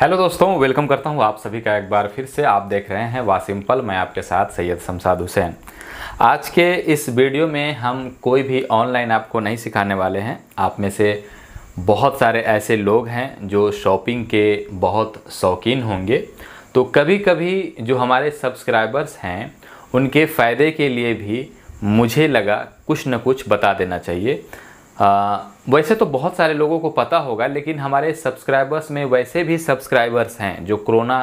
hello दोस्तों welcome करता हूं आप सभी का एक बार फिर से आप देख रहे हैं वासिम्पल मैं आपके साथ सैयद शमसाद हुसैन आज के इस वीडियो में हम कोई भी ऑनलाइन आपको नहीं सिखाने वाले हैं आप में से बहुत सारे ऐसे लोग हैं जो शॉपिंग के बहुत शौकीन होंगे तो कभी कभी जो हमारे सब्सक्राइबर्स हैं उनके फ़ायदे के लिए भी मुझे लगा कुछ न कुछ बता देना चाहिए वैसे तो बहुत सारे लोगों को पता होगा लेकिन हमारे सब्सक्राइबर्स में वैसे भी सब्सक्राइबर्स हैं जो कोरोना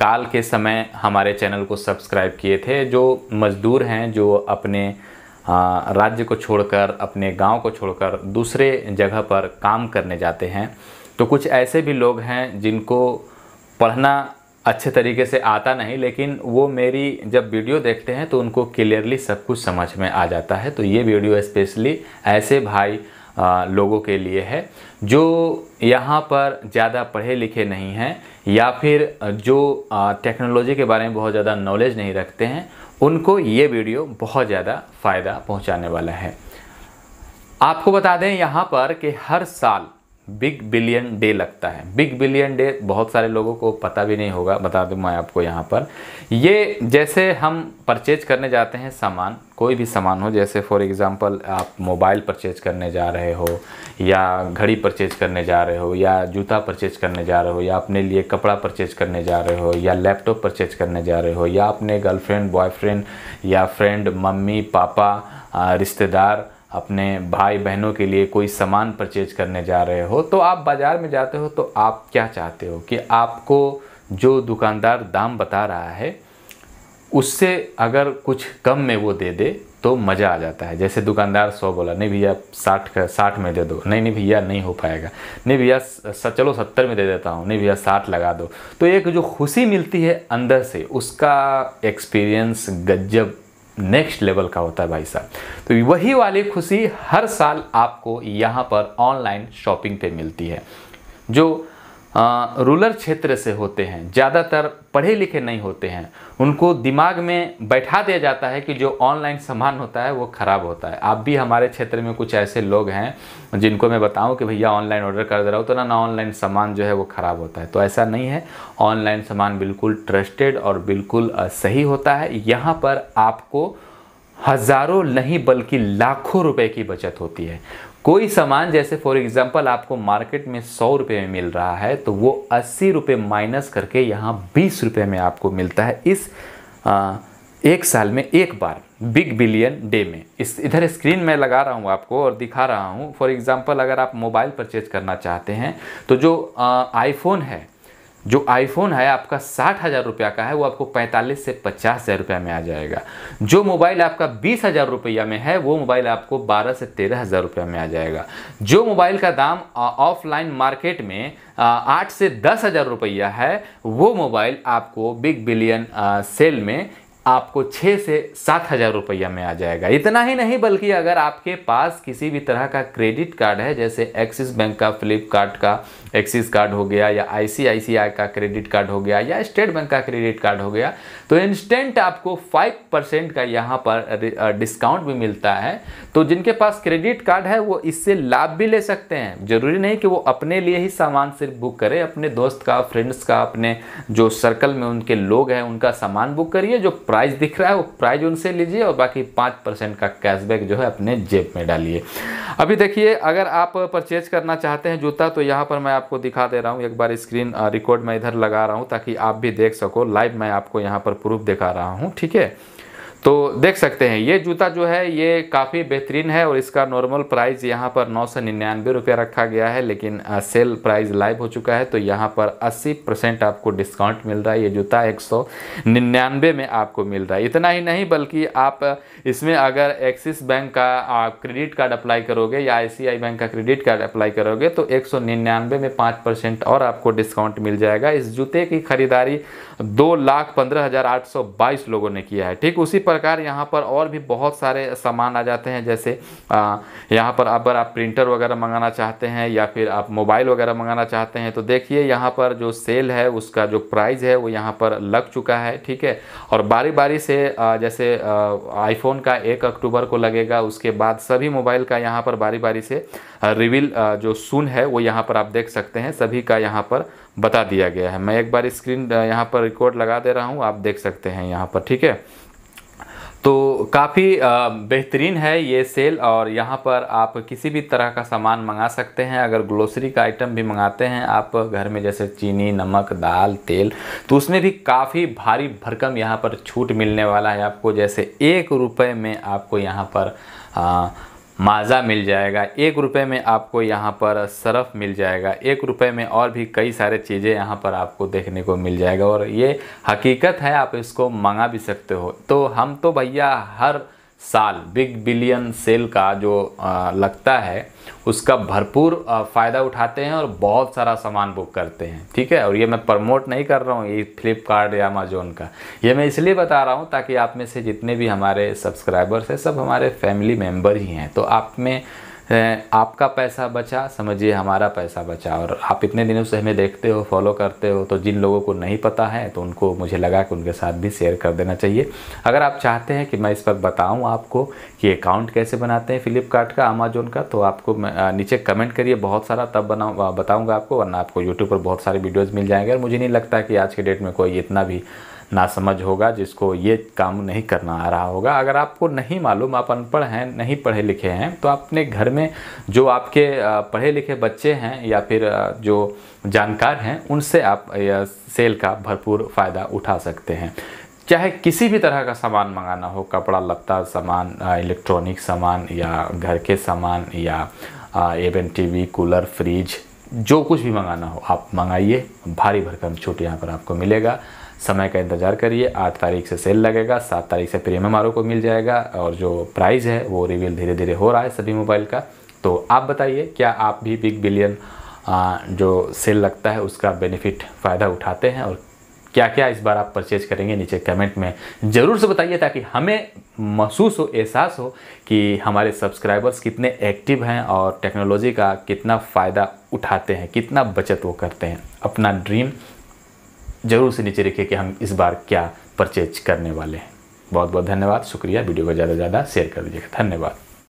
काल के समय हमारे चैनल को सब्सक्राइब किए थे जो मज़दूर हैं जो अपने राज्य को छोड़कर अपने गांव को छोड़कर दूसरे जगह पर काम करने जाते हैं तो कुछ ऐसे भी लोग हैं जिनको पढ़ना अच्छे तरीके से आता नहीं लेकिन वो मेरी जब वीडियो देखते हैं तो उनको क्लियरली सब कुछ समझ में आ जाता है तो ये वीडियो स्पेशली ऐसे भाई आ, लोगों के लिए है जो यहाँ पर ज़्यादा पढ़े लिखे नहीं हैं या फिर जो टेक्नोलॉजी के बारे में बहुत ज़्यादा नॉलेज नहीं रखते हैं उनको ये वीडियो बहुत ज़्यादा फ़ायदा पहुँचाने वाला है आपको बता दें यहाँ पर कि हर साल बिग बिलियन डे लगता है बिग बिलियन डे बहुत सारे लोगों को पता भी नहीं होगा बता दूं मैं आपको यहाँ पर ये जैसे हम परचेज करने जाते हैं सामान कोई भी सामान हो जैसे फॉर एग्ज़ाम्पल आप मोबाइल परचेज करने जा रहे हो या घड़ी परचेज करने जा रहे हो या जूता परचेज करने जा रहे हो या अपने लिए कपड़ा परचेज करने जा रहे हो या लैपटॉप परचेज करने जा रहे हो या अपने गर्लफ्रेंड बॉयफ्रेंड या फ्रेंड मम्मी पापा रिश्तेदार अपने भाई बहनों के लिए कोई सामान परचेज करने जा रहे हो तो आप बाज़ार में जाते हो तो आप क्या चाहते हो कि आपको जो दुकानदार दाम बता रहा है उससे अगर कुछ कम में वो दे दे तो मज़ा आ जाता है जैसे दुकानदार सौ बोला नहीं भैया साठ का साठ में दे दो नहीं नहीं भैया नहीं हो पाएगा नहीं भैया चलो सत्तर में दे देता हूँ नहीं भैया साठ लगा दो तो एक जो खुशी मिलती है अंदर से उसका एक्सपीरियंस गजब नेक्स्ट लेवल का होता है भाई साहब तो वही वाली खुशी हर साल आपको यहाँ पर ऑनलाइन शॉपिंग पे मिलती है जो रूरल क्षेत्र से होते हैं ज़्यादातर पढ़े लिखे नहीं होते हैं उनको दिमाग में बैठा दिया जाता है कि जो ऑनलाइन सामान होता है वो ख़राब होता है आप भी हमारे क्षेत्र में कुछ ऐसे लोग हैं जिनको मैं बताऊं कि भैया ऑनलाइन ऑर्डर कर दे रहा हूँ तो ना ना ऑनलाइन सामान जो है वो ख़राब होता है तो ऐसा नहीं है ऑनलाइन सामान बिल्कुल ट्रस्टेड और बिल्कुल सही होता है यहाँ पर आपको हज़ारों नहीं बल्कि लाखों रुपए की बचत होती है कोई सामान जैसे फॉर एग्जांपल आपको मार्केट में सौ रुपये में मिल रहा है तो वो अस्सी रुपये माइनस करके यहाँ बीस रुपये में आपको मिलता है इस आ, एक साल में एक बार बिग बिलियन डे में इस इधर स्क्रीन में लगा रहा हूँ आपको और दिखा रहा हूँ फॉर एग्ज़ाम्पल अगर आप मोबाइल परचेज करना चाहते हैं तो जो आईफोन है जो आईफोन है आपका साठ हज़ार रुपया का है वो आपको पैंतालीस से पचास हज़ार रुपया में आ जाएगा जो मोबाइल आपका बीस हज़ार रुपया में है वो मोबाइल आपको बारह से तेरह हज़ार रुपया में आ जाएगा जो मोबाइल का दाम ऑफलाइन मार्केट में आठ से दस हज़ार रुपया है वो मोबाइल आपको बिग बिलियन सेल में आपको छः से सात हज़ार रुपया में आ जाएगा इतना ही नहीं बल्कि अगर आपके पास किसी भी तरह का क्रेडिट कार्ड है जैसे एक्सिस बैंक का फ्लिपकार्ट का एक्सिस कार्ड हो गया या आई का क्रेडिट कार्ड हो गया या स्टेट बैंक का क्रेडिट कार्ड हो गया तो इंस्टेंट आपको फाइव परसेंट का यहाँ पर डिस्काउंट भी मिलता है तो जिनके पास क्रेडिट कार्ड है वो इससे लाभ भी ले सकते हैं ज़रूरी नहीं कि वो अपने लिए ही सामान सिर्फ बुक करें अपने दोस्त का फ्रेंड्स का अपने जो सर्कल में उनके लोग हैं उनका सामान बुक करिए जो प्राइस दिख रहा है वो प्राइज उनसे लीजिए और बाकी पाँच परसेंट का कैशबैक जो है अपने जेब में डालिए अभी देखिए अगर आप परचेज करना चाहते हैं जूता तो यहाँ पर मैं आपको दिखा दे रहा हूँ एक बार स्क्रीन रिकॉर्ड मैं इधर लगा रहा हूँ ताकि आप भी देख सको लाइव मैं आपको यहाँ पर प्रूफ दिखा रहा हूँ ठीक है तो देख सकते हैं ये जूता जो है ये काफ़ी बेहतरीन है और इसका नॉर्मल प्राइस यहाँ पर नौ सौ निन्यानवे रुपया रखा गया है लेकिन सेल प्राइस लाइव हो चुका है तो यहाँ पर अस्सी परसेंट आपको डिस्काउंट मिल रहा है ये जूता एक सौ निन्यानवे में आपको मिल रहा है इतना ही नहीं बल्कि आप इसमें अगर एक्सिस बैंक का आप क्रेडिट कार्ड अप्लाई करोगे या आई बैंक का क्रेडिट कार्ड अप्लाई करोगे तो एक सौ निन्यानवे में पाँच परसेंट और आपको डिस्काउंट मिल जाएगा इस जूते की खरीदारी दो लाख पंद्रह हज़ार आठ सौ बाईस लोगों ने किया है ठीक उसी प्रकार यहाँ पर और भी बहुत सारे सामान आ जाते हैं जैसे यहाँ पर अगर आप प्रिंटर वगैरह मंगाना चाहते हैं या फिर आप मोबाइल वगैरह मंगाना चाहते हैं तो देखिए यहाँ पर जो सेल है उसका जो प्राइस है वो यहाँ पर लग चुका है ठीक है और बारी बारी से जैसे आईफोन का एक अक्टूबर को लगेगा उसके बाद सभी मोबाइल का यहाँ पर बारी बारी से रिविल जो सुन है वो यहाँ पर आप देख सकते हैं सभी का यहाँ पर बता दिया गया है मैं एक बार स्क्रीन यहाँ पर रिकॉर्ड लगा दे रहा हूँ आप देख सकते हैं यहाँ पर ठीक है तो काफ़ी बेहतरीन है ये सेल और यहाँ पर आप किसी भी तरह का सामान मंगा सकते हैं अगर ग्लोसरी का आइटम भी मंगाते हैं आप घर में जैसे चीनी नमक दाल तेल तो उसमें भी काफ़ी भारी भरकम यहाँ पर छूट मिलने वाला है आपको जैसे एक रुपये में आपको यहाँ पर आ, माज़ा मिल जाएगा एक रुपये में आपको यहाँ पर सरफ मिल जाएगा एक रुपये में और भी कई सारे चीज़ें यहाँ पर आपको देखने को मिल जाएगा और ये हकीकत है आप इसको मंगा भी सकते हो तो हम तो भैया हर साल बिग बिलियन सेल का जो लगता है उसका भरपूर फ़ायदा उठाते हैं और बहुत सारा सामान बुक करते हैं ठीक है और ये मैं प्रमोट नहीं कर रहा हूँ ये फ्लिपकार्ट या अमेजोन का ये मैं इसलिए बता रहा हूँ ताकि आप में से जितने भी हमारे सब्सक्राइबर्स हैं सब हमारे फैमिली मेम्बर ही हैं तो आप में आपका पैसा बचा समझिए हमारा पैसा बचा और आप इतने दिनों से हमें देखते हो फॉलो करते हो तो जिन लोगों को नहीं पता है तो उनको मुझे लगा कि उनके साथ भी शेयर कर देना चाहिए अगर आप चाहते हैं कि मैं इस पर बताऊं आपको कि अकाउंट कैसे बनाते हैं फ़्लिपकार्ट का अमेजोन का तो आपको नीचे कमेंट करिए बहुत सारा तब बनाऊँ बताऊँगा आपको वरना आपको यूट्यूब पर बहुत सारे वीडियोज़ मिल जाएंगे और मुझे नहीं लगता कि आज के डेट में कोई इतना भी नासमझ होगा जिसको ये काम नहीं करना आ रहा होगा अगर आपको नहीं मालूम आप अनपढ़ हैं नहीं पढ़े लिखे हैं तो अपने घर में जो आपके पढ़े लिखे बच्चे हैं या फिर जो जानकार हैं उनसे आप सेल का भरपूर फ़ायदा उठा सकते हैं चाहे किसी भी तरह का सामान मंगाना हो कपड़ा लत्ता सामान इलेक्ट्रॉनिक सामान या घर के सामान या एवन टीवी कूलर फ्रिज जो कुछ भी मंगाना हो आप मंगाइए भारी भरकम छूट यहाँ पर आपको मिलेगा समय का इंतज़ार करिए आठ तारीख से सेल लगेगा सात तारीख से प्रीमियम आर को मिल जाएगा और जो प्राइस है वो रिवील धीरे धीरे हो रहा है सभी मोबाइल का तो आप बताइए क्या आप भी बिग बिलियन जो सेल लगता है उसका बेनिफिट फ़ायदा उठाते हैं और क्या क्या इस बार आप परचेज करेंगे नीचे कमेंट में ज़रूर से बताइए ताकि हमें महसूस हो एहसास हो कि हमारे सब्सक्राइबर्स कितने एक्टिव हैं और टेक्नोलॉजी का कितना फ़ायदा उठाते हैं कितना बचत वो करते हैं अपना ड्रीम ज़रूर से नीचे रखिए कि हम इस बार क्या परचेज करने वाले हैं बहुत बहुत धन्यवाद शुक्रिया वीडियो को ज़्यादा से ज़्यादा शेयर कर दीजिएगा धन्यवाद